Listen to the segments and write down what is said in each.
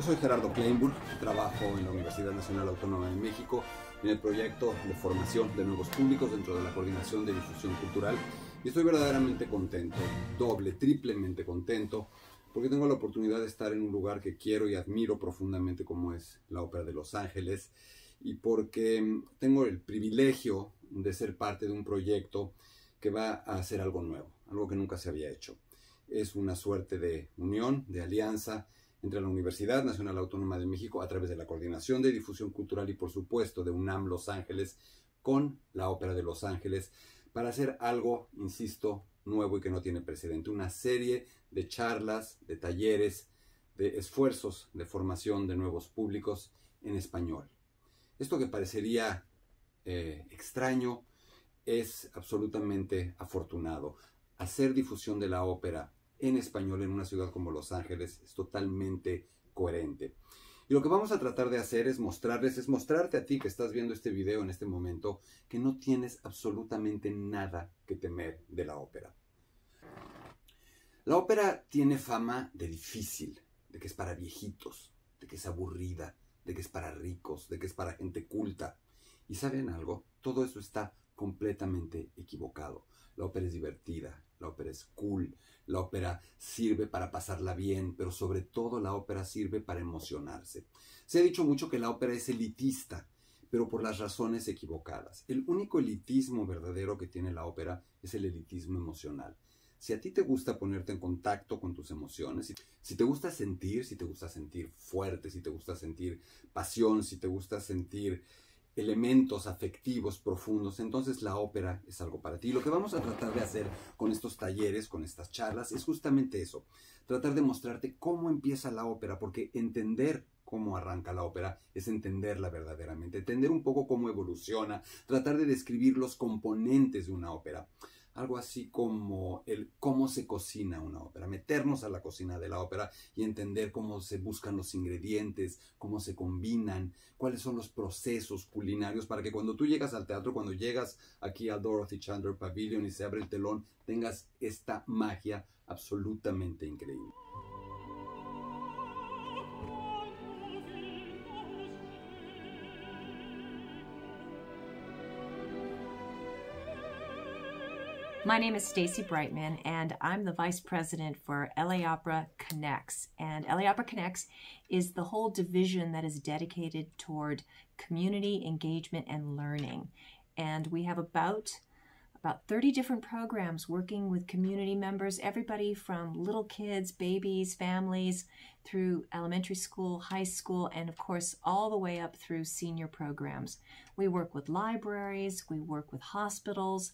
Yo soy Gerardo Kleinburg, trabajo en la Universidad Nacional Autónoma de México en el proyecto de formación de nuevos públicos dentro de la coordinación de difusión cultural y estoy verdaderamente contento, doble, triplemente contento, porque tengo la oportunidad de estar en un lugar que quiero y admiro profundamente como es la Ópera de Los Ángeles y porque tengo el privilegio de ser parte de un proyecto que va a hacer algo nuevo, algo que nunca se había hecho. Es una suerte de unión, de alianza, entre la Universidad Nacional Autónoma de México a través de la Coordinación de Difusión Cultural y por supuesto de UNAM Los Ángeles con la Ópera de Los Ángeles para hacer algo, insisto, nuevo y que no tiene precedente, una serie de charlas, de talleres, de esfuerzos de formación de nuevos públicos en español. Esto que parecería eh, extraño es absolutamente afortunado. Hacer difusión de la ópera en español en una ciudad como Los Ángeles es totalmente coherente. Y lo que vamos a tratar de hacer es mostrarles, es mostrarte a ti que estás viendo este video en este momento, que no tienes absolutamente nada que temer de la ópera. La ópera tiene fama de difícil, de que es para viejitos, de que es aburrida, de que es para ricos, de que es para gente culta. ¿Y saben algo? Todo eso está completamente equivocado. La ópera es divertida, la ópera es cool, la ópera sirve para pasarla bien, pero sobre todo la ópera sirve para emocionarse. Se ha dicho mucho que la ópera es elitista, pero por las razones equivocadas. El único elitismo verdadero que tiene la ópera es el elitismo emocional. Si a ti te gusta ponerte en contacto con tus emociones, si te gusta sentir, si te gusta sentir fuerte, si te gusta sentir pasión, si te gusta sentir elementos afectivos profundos, entonces la ópera es algo para ti. Lo que vamos a tratar de hacer con estos talleres, con estas charlas, es justamente eso, tratar de mostrarte cómo empieza la ópera, porque entender cómo arranca la ópera es entenderla verdaderamente, entender un poco cómo evoluciona, tratar de describir los componentes de una ópera algo así como el cómo se cocina una ópera, meternos a la cocina de la ópera y entender cómo se buscan los ingredientes, cómo se combinan, cuáles son los procesos culinarios para que cuando tú llegas al teatro, cuando llegas aquí a Dorothy Chandler Pavilion y se abre el telón, tengas esta magia absolutamente increíble. My name is Stacy Brightman, and I'm the Vice President for LA Opera Connects. And LA Opera Connects is the whole division that is dedicated toward community engagement and learning. And we have about about 30 different programs working with community members, everybody from little kids, babies, families, through elementary school, high school, and of course, all the way up through senior programs. We work with libraries, we work with hospitals,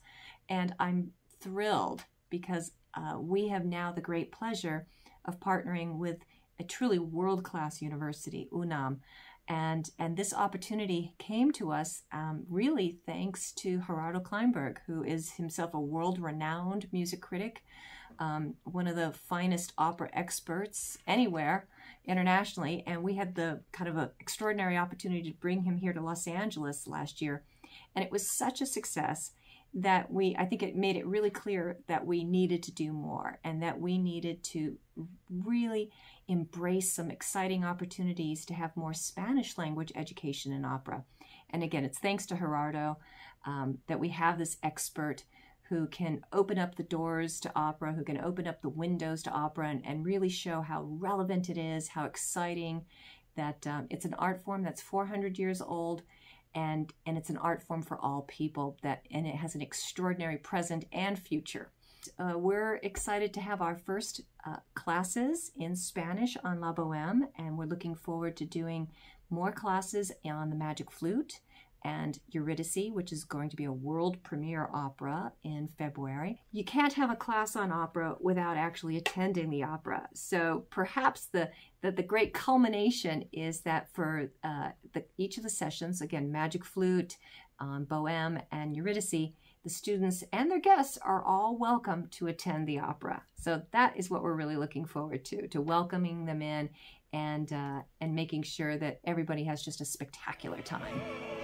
and I'm thrilled because uh, we have now the great pleasure of partnering with a truly world class university, UNAM. And, and this opportunity came to us um, really thanks to Gerardo Kleinberg, who is himself a world renowned music critic, um, one of the finest opera experts anywhere internationally. And we had the kind of an extraordinary opportunity to bring him here to Los Angeles last year. And it was such a success that we, I think it made it really clear that we needed to do more and that we needed to really embrace some exciting opportunities to have more Spanish language education in opera. And again, it's thanks to Gerardo um, that we have this expert who can open up the doors to opera, who can open up the windows to opera, and, and really show how relevant it is, how exciting that um, it's an art form that's 400 years old. And, and it's an art form for all people that and it has an extraordinary present and future uh, we're excited to have our first uh, classes in Spanish on La Boheme, and we're looking forward to doing more classes on the magic flute and Eurydice, which is going to be a world premiere opera in February. You can't have a class on opera without actually attending the opera. So perhaps the, the, the great culmination is that for uh, the, each of the sessions, again, Magic Flute, um, Bohème, and Eurydice, the students and their guests are all welcome to attend the opera. So that is what we're really looking forward to, to welcoming them in and, uh, and making sure that everybody has just a spectacular time.